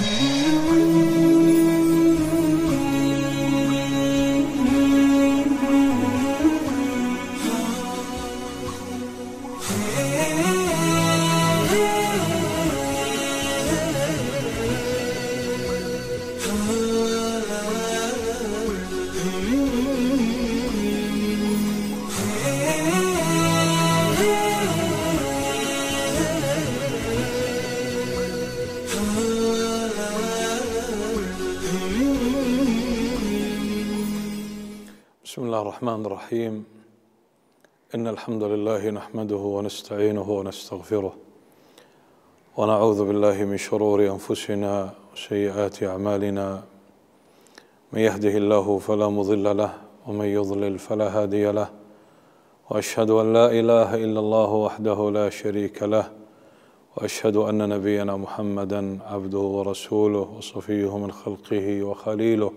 Mm-hmm. بسم الله الرحمن الرحيم ان الحمد لله نحمده ونستعينه ونستغفره ونعوذ بالله من شرور انفسنا وسيئات اعمالنا من يهده الله فلا مضل له ومن يضلل فلا هادي له واشهد ان لا اله الا الله وحده لا شريك له واشهد ان نبينا محمدا عبده ورسوله وصفيه من خلقه وخليله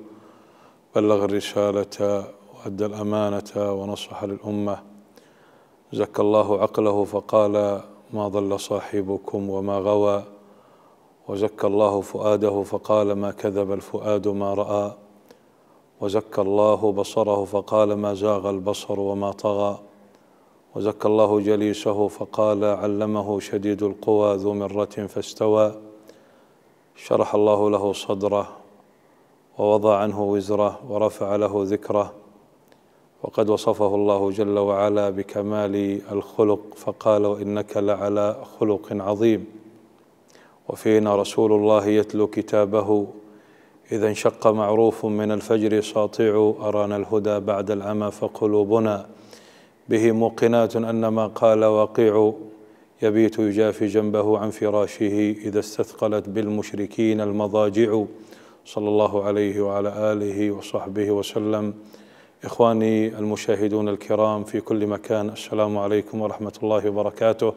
بلغ الرساله وأدى الأمانة ونصح للأمة زكى الله عقله فقال ما ضل صاحبكم وما غوى وزكى الله فؤاده فقال ما كذب الفؤاد ما رأى وزكى الله بصره فقال ما زاغ البصر وما طغى وزكى الله جليسه فقال علمه شديد القوى ذو مرة فاستوى شرح الله له صدره ووضع عنه وزره ورفع له ذكره وقد وصفه الله جل وعلا بكمال الخلق فقال وانك لعلى خلق عظيم وفينا رسول الله يتلو كتابه اذا انشق معروف من الفجر ساطع ارانا الهدى بعد العمى فقلوبنا به موقنات ان ما قال واقع يبيت يجافي جنبه عن فراشه اذا استثقلت بالمشركين المضاجع صلى الله عليه وعلى اله وصحبه وسلم إخواني المشاهدون الكرام في كل مكان السلام عليكم ورحمة الله وبركاته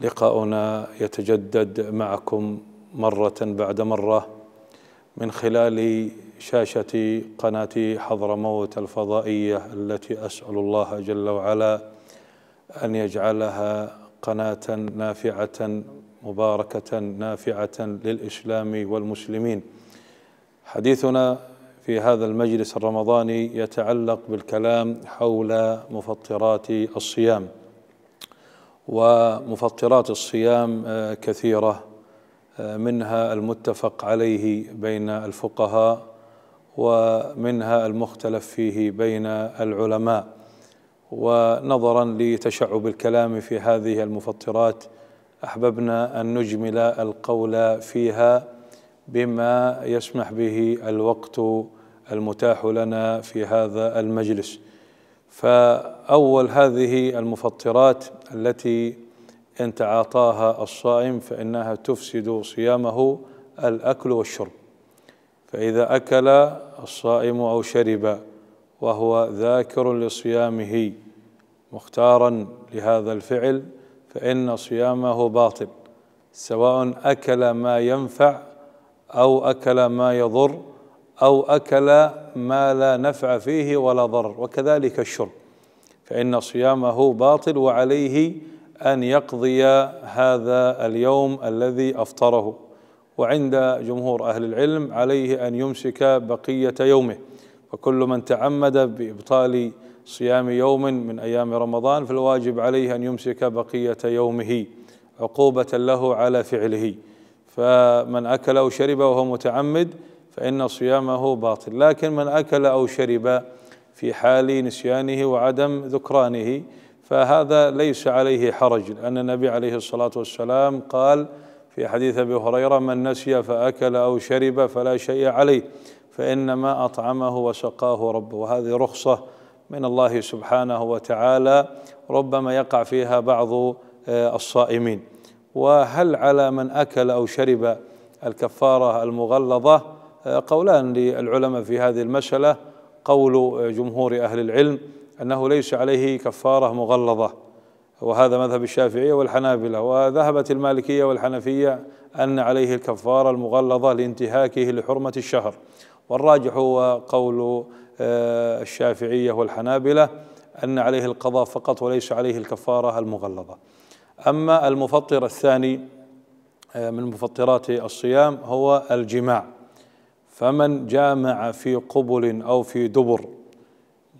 لقاؤنا يتجدد معكم مرة بعد مرة من خلال شاشة قناة حضرموت الفضائية التي أسأل الله جل وعلا أن يجعلها قناة نافعة مباركة نافعة للإسلام والمسلمين حديثنا في هذا المجلس الرمضاني يتعلق بالكلام حول مفطرات الصيام ومفطرات الصيام آه، كثيره آه، منها المتفق عليه بين الفقهاء ومنها المختلف فيه بين العلماء ونظرا لتشعب الكلام في هذه المفطرات احببنا ان نجمل القول فيها بما يسمح به الوقت المتاح لنا في هذا المجلس فأول هذه المفطرات التي إن تعاطاها الصائم فإنها تفسد صيامه الأكل والشرب فإذا أكل الصائم أو شرب وهو ذاكر لصيامه مختارا لهذا الفعل فإن صيامه باطل سواء أكل ما ينفع أو أكل ما يضر أو أكل ما لا نفع فيه ولا ضرر وكذلك الشرب فإن صيامه باطل وعليه أن يقضي هذا اليوم الذي أفطره وعند جمهور أهل العلم عليه أن يمسك بقية يومه وكل من تعمد بإبطال صيام يوم من أيام رمضان فالواجب عليه أن يمسك بقية يومه عقوبة له على فعله فمن أكل أو شرب وهو متعمد فإن صيامه باطل لكن من أكل أو شرب في حال نسيانه وعدم ذكرانه فهذا ليس عليه حرج لأن النبي عليه الصلاة والسلام قال في حديث أبي هريرة من نسي فأكل أو شرب فلا شيء عليه فإنما أطعمه وسقاه ربه وهذه رخصة من الله سبحانه وتعالى ربما يقع فيها بعض آه، الصائمين وهل على من أكل أو شرب الكفارة المغلظة قولان للعلماء في هذه المسألة قول جمهور أهل العلم أنه ليس عليه كفارة مغلظة وهذا مذهب الشافعية والحنابلة وذهبت المالكية والحنفية أن عليه الكفارة المغلظة لانتهاكه لحرمة الشهر والراجح هو قول آه، الشافعية والحنابلة أن عليه القضاء فقط وليس عليه الكفارة المغلظة أما المفطر الثاني آه، من مفطرات الصيام هو الجماع فمن جامع في قبل أو في دبر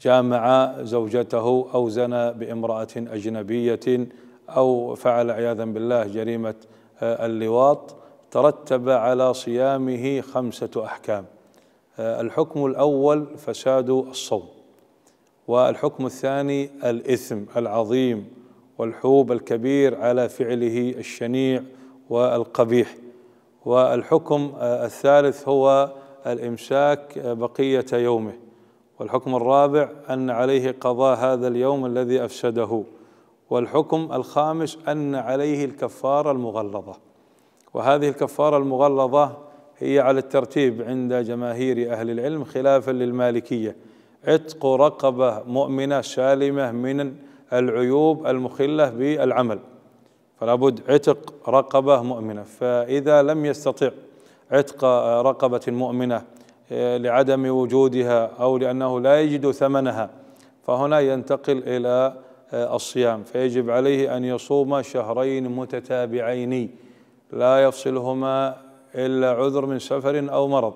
جامع زوجته أو زنى بامرأة أجنبية أو فعل عياذا بالله جريمة آه، اللواط ترتب على صيامه خمسة أحكام آه، الحكم الأول فساد الصوم والحكم الثاني الإثم العظيم والحوب الكبير على فعله الشنيع والقبيح والحكم آه، الثالث هو الإمساك بقية يومه والحكم الرابع أن عليه قضاء هذا اليوم الذي أفسده والحكم الخامس أن عليه الكفارة المغلظة وهذه الكفارة المغلظة هي على الترتيب عند جماهير أهل العلم خلافا للمالكية عتق رقبة مؤمنة سالمة من العيوب المخلة بالعمل فلا بد عتق رقبة مؤمنة فإذا لم يستطع عتق رقبة مؤمنة آه، لعدم وجودها أو لأنه لا يجد ثمنها فهنا ينتقل إلى آه، الصيام فيجب عليه أن يصوم شهرين متتابعين لا يفصلهما إلا عذر من سفر أو مرض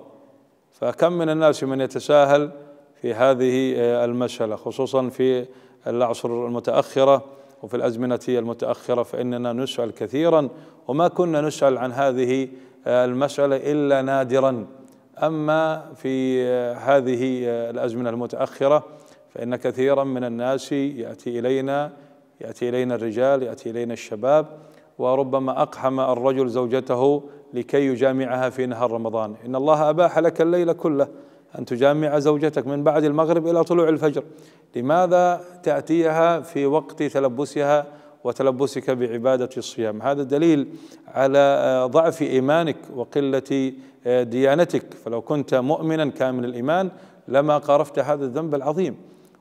فكم من الناس من يتساهل في هذه آه، المسألة خصوصا في العصر المتأخرة وفي الأزمنة المتأخرة فإننا نسأل كثيرا وما كنا نسأل عن هذه المسألة إلا نادرا أما في هذه الأزمنة المتأخرة فإن كثيرا من الناس يأتي إلينا يأتي إلينا الرجال يأتي إلينا الشباب وربما أقحم الرجل زوجته لكي يجامعها في نهار رمضان إن الله أباح لك الليل كله أن تجامع زوجتك من بعد المغرب إلى طلوع الفجر لماذا تأتيها في وقت تلبسها وتلبسك بعبادة الصيام هذا دليل على آه، ضعف إيمانك وقلة آه، ديانتك فلو كنت مؤمنا كامل الإيمان لما قارفت هذا الذنب العظيم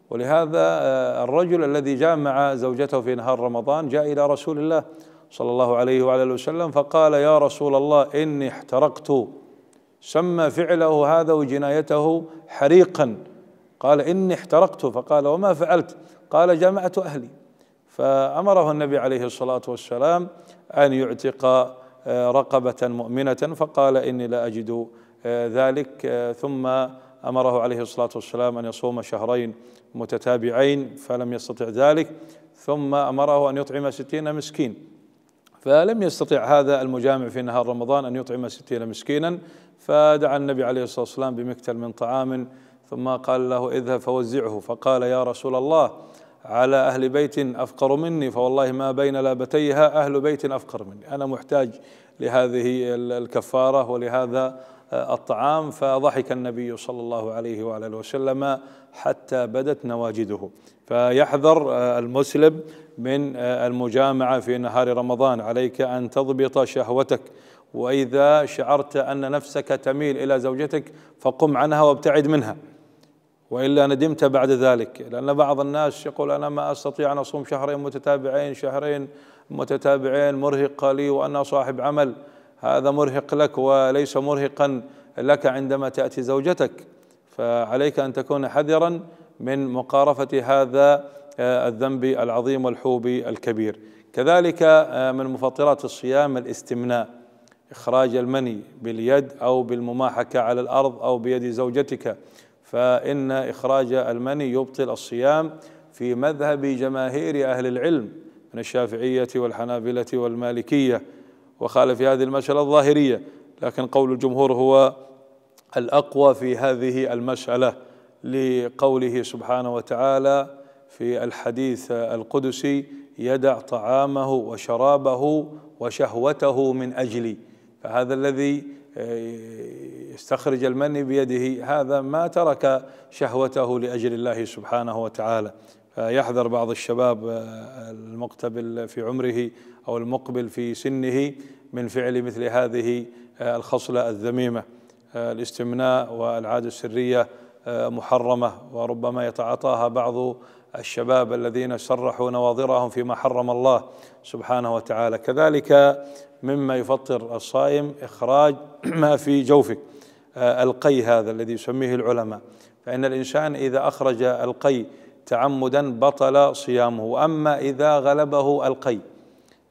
ولهذا آه، الرجل الذي جامع زوجته في نهار رمضان جاء إلى رسول الله صلى الله عليه وعلى اله وسلم فقال يا رسول الله إني احترقت سمى فعله هذا وجنايته حريقا قال إني احترقت فقال وما فعلت قال جمعت أهلي فأمره النبي عليه الصلاة والسلام أن يعتق آه، رقبة مؤمنة فقال إني لا أجد آه، ذلك آه، ثم أمره عليه الصلاة والسلام أن يصوم شهرين متتابعين فلم يستطع ذلك ثم أمره أن يطعم ستين مسكين فلم يستطع هذا المجامع في نهار رمضان أن يطعم ستين مسكينا فدعا النبي عليه الصلاة والسلام بمكتل من طعام ثم قال له اذهب فوزعه فقال يا رسول الله على أهل بيت أفقر مني فوالله ما بين لابتيها أهل بيت أفقر مني أنا محتاج لهذه الكفارة ولهذا آه، الطعام فضحك النبي صلى الله عليه وعلى اله وسلم حتى بدت نواجده فيحذر آه، المسلم من آه، المجامعه في نهار رمضان عليك ان تضبط شهوتك واذا شعرت ان نفسك تميل الى زوجتك فقم عنها وابتعد منها والا ندمت بعد ذلك لان بعض الناس يقول انا ما استطيع ان اصوم شهرين متتابعين شهرين متتابعين مرهقه لي وانا صاحب عمل هذا مرهق لك وليس مرهقا لك عندما تاتي زوجتك فعليك ان تكون حذرا من مقارفه هذا آه، الذنب العظيم والحوب الكبير كذلك آه، من مفطرات الصيام الاستمناء اخراج المني باليد او بالمماحكه على الارض او بيد زوجتك فإن إخراج المني يبطل الصيام في مذهب جماهير أهل العلم من الشافعية والحنابلة والمالكية وخالف في هذه المسألة الظاهرية لكن قول الجمهور هو الأقوى في هذه المسألة لقوله سبحانه وتعالى في الحديث القدسي يدع طعامه وشرابه وشهوته من أجلي فهذا الذي يستخرج إيه، المني بيده هذا ما ترك شهوته لاجل الله سبحانه وتعالى فيحذر بعض الشباب آه، المقتبل في عمره او المقبل في سنه من فعل مثل هذه آه، الخصله الذميمه آه، الاستمناء والعاده السريه محرمه وربما يتعاطاها بعض الشباب الذين سرحوا نواظرهم فيما حرم الله سبحانه وتعالى كذلك مما يفطر الصائم إخراج ما في جوفه آه، القي هذا الذي يسميه العلماء فإن الإنسان إذا أخرج القي تعمدا بطل صيامه أما إذا غلبه القي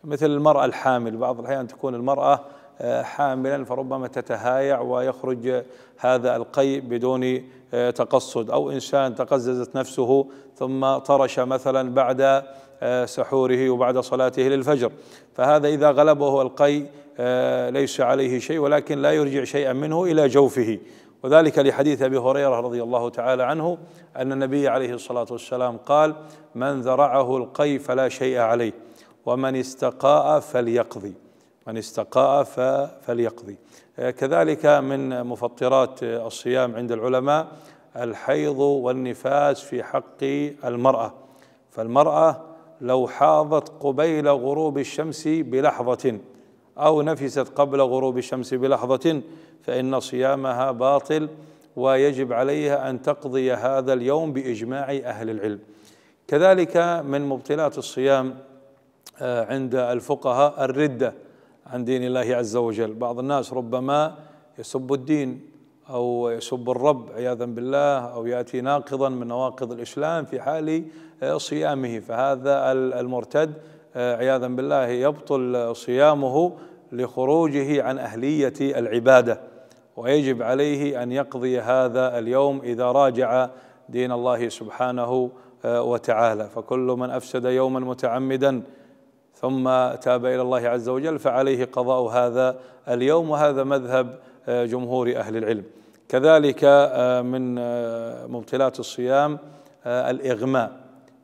مثل المرأة الحامل بعض الأحيان تكون المرأة آه، حاملا فربما تتهايع ويخرج هذا القيء بدون آه، تقصد أو إنسان تقززت نفسه ثم طرش مثلا بعد آه، سحوره وبعد صلاته للفجر فهذا إذا غلبه القيء ليس عليه شيء ولكن لا يرجع شيئا منه إلى جوفه وذلك لحديث ابي هريره رضي الله تعالى عنه ان النبي عليه الصلاه والسلام قال: من ذرعه القي فلا شيء عليه ومن استقاء فليقضي. من استقاء فليقضي آه، كذلك من مفطرات الصيام عند العلماء الحيض والنفاس في حق المرأة فالمرأة لو حاضت قبيل غروب الشمس بلحظة أو نفست قبل غروب الشمس بلحظة فإن صيامها باطل ويجب عليها أن تقضي هذا اليوم بإجماع أهل العلم كذلك من مبطلات الصيام آه، عند الفقهاء الرده عن دين الله عز وجل بعض الناس ربما يسب الدين أو يسب الرب عياذا بالله أو يأتي ناقضا من نواقض الإسلام في حال آه، صيامه فهذا المرتد آه، عياذا بالله يبطل صيامه لخروجه عن أهلية العبادة ويجب عليه أن يقضي هذا اليوم إذا راجع دين الله سبحانه آه، وتعالى فكل من أفسد يوما متعمدا ثم تاب الى الله عز وجل فعليه قضاء هذا اليوم وهذا مذهب آه، جمهور اهل العلم كذلك آه، من آه، مبطلات الصيام الاغماء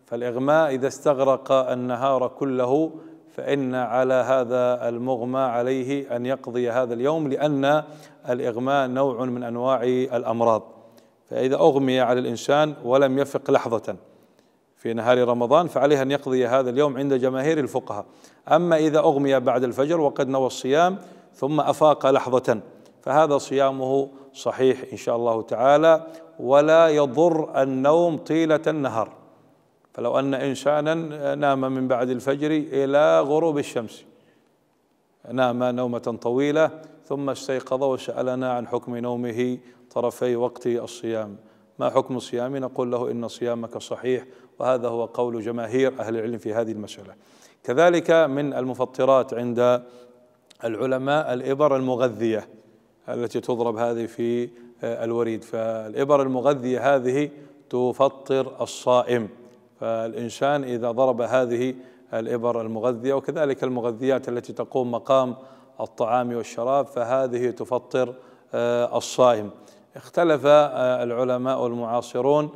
فالاغماء اذا استغرق النهار كله فان على هذا المغمى عليه ان يقضي هذا اليوم لان الاغماء نوع من انواع الامراض فاذا اغمي على الانسان ولم يفق لحظه في نهار رمضان فعليه أن يقضي هذا اليوم عند جماهير الفقهاء أما إذا أغمي بعد الفجر وقد نوى الصيام ثم أفاق لحظة فهذا صيامه صحيح إن شاء الله تعالى ولا يضر النوم طيلة النهار فلو أن إنسانا نام من بعد الفجر إلى غروب الشمس نام نومة طويلة ثم استيقظ وسألنا عن حكم نومه طرفي وقت الصيام ما حكم صيامي نقول له إن صيامك صحيح وهذا هو قول جماهير أهل العلم في هذه المسألة كذلك من المفطرات عند العلماء الإبر المغذية التي تضرب هذه في آه، الوريد فالإبر المغذية هذه تفطر الصائم فالإنسان إذا ضرب هذه الإبر المغذية وكذلك المغذيات التي تقوم مقام الطعام والشراب فهذه تفطر آه، الصائم اختلف آه، العلماء المعاصرون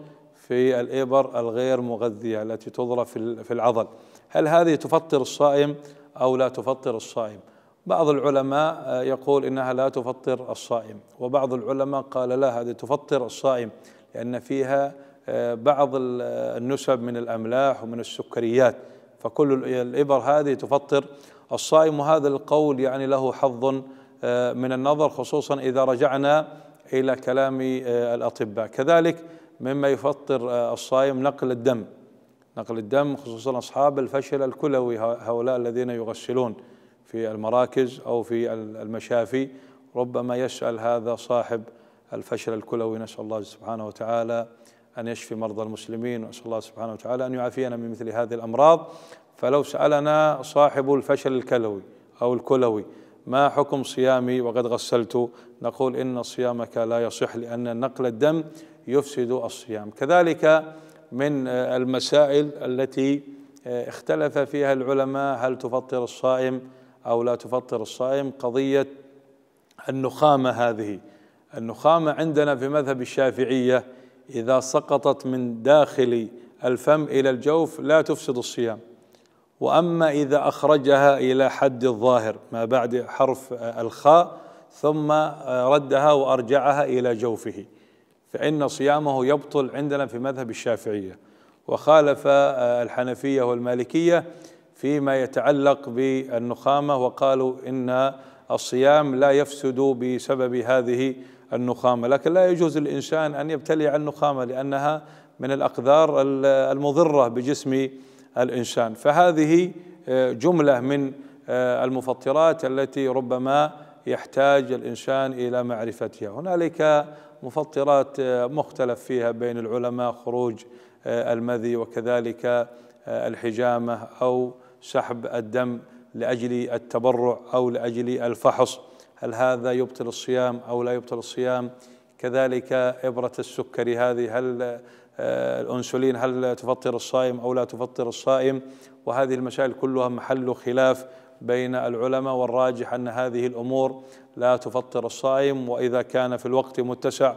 في الإبر الغير مغذية التي تضرب في العضل هل هذه تفطر الصائم أو لا تفطر الصائم بعض العلماء آه، يقول إنها لا تفطر الصائم وبعض العلماء قال لا هذه تفطر الصائم لأن فيها آه، بعض النسب من الأملاح ومن السكريات فكل الإبر هذه تفطر الصائم وهذا القول يعني له حظ آه، من النظر خصوصا إذا رجعنا إلى كلام الأطباء كذلك مما يفطر آه، الصائم نقل الدم نقل الدم خصوصا أصحاب الفشل الكلوي هؤلاء الذين يغسلون في المراكز أو في المشافي ربما يسأل هذا صاحب الفشل الكلوي نسأل الله سبحانه وتعالى أن يشفي مرضى المسلمين ونسأل الله سبحانه وتعالى أن يعافينا من مثل هذه الأمراض فلو سألنا صاحب الفشل الكلوي أو الكلوي ما حكم صيامي وقد غسلت نقول إن صيامك لا يصح لأن نقل الدم يفسد الصيام كذلك من آه، المسائل التي آه، اختلف فيها العلماء هل تفطر الصائم او لا تفطر الصائم قضيه النخامه هذه النخامه عندنا في مذهب الشافعيه اذا سقطت من داخل الفم الى الجوف لا تفسد الصيام واما اذا اخرجها الى حد الظاهر ما بعد حرف آه، الخاء ثم ردها وارجعها الى جوفه فإن صيامه يبطل عندنا في مذهب الشافعية وخالف آه، الحنفية والمالكية فيما يتعلق بالنخامة وقالوا إن الصيام لا يفسد بسبب هذه النخامة لكن لا يجوز الإنسان أن يبتلي عن النخامة لأنها من الأقدار المضرة بجسم الإنسان فهذه آه، جملة من آه، المفطرات التي ربما يحتاج الإنسان إلى معرفتها هنالك مفطرات آه، مختلف فيها بين العلماء خروج آه، المذي وكذلك آه، الحجامة أو سحب الدم لأجل التبرع أو لأجل الفحص هل هذا يبطل الصيام أو لا يبطل الصيام كذلك إبرة السكري هذه هل الأنسولين هل تفطر الصائم أو لا تفطر الصائم وهذه المسائل كلها محل خلاف بين العلماء والراجح أن هذه الأمور لا تفطر الصائم وإذا كان في الوقت متسع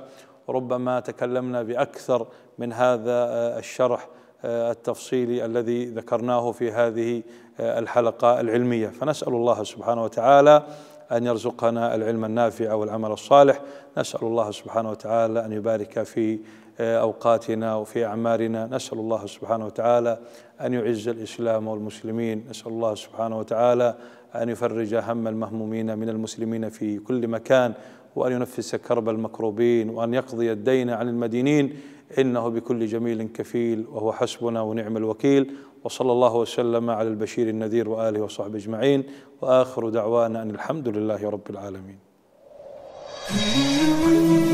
ربما تكلمنا بأكثر من هذا آه، الشرح آه، التفصيلي الذي ذكرناه في هذه آه، الحلقة العلمية فنسأل الله سبحانه وتعالى أن يرزقنا العلم النافع والعمل الصالح نسأل الله سبحانه وتعالى أن يبارك في أوقاتنا وفي أعمارنا نسأل الله سبحانه وتعالى أن يعز الإسلام والمسلمين نسأل الله سبحانه وتعالى أن يفرج هم المهمومين من المسلمين في كل مكان وأن ينفس كرب المكروبين وأن يقضي الدين عن المدينين إنه بكل جميل كفيل وهو حسبنا ونعم الوكيل وصلى الله وسلم على البشير النذير وآله وصحبه أجمعين وآخر دعوانا أن الحمد لله رب العالمين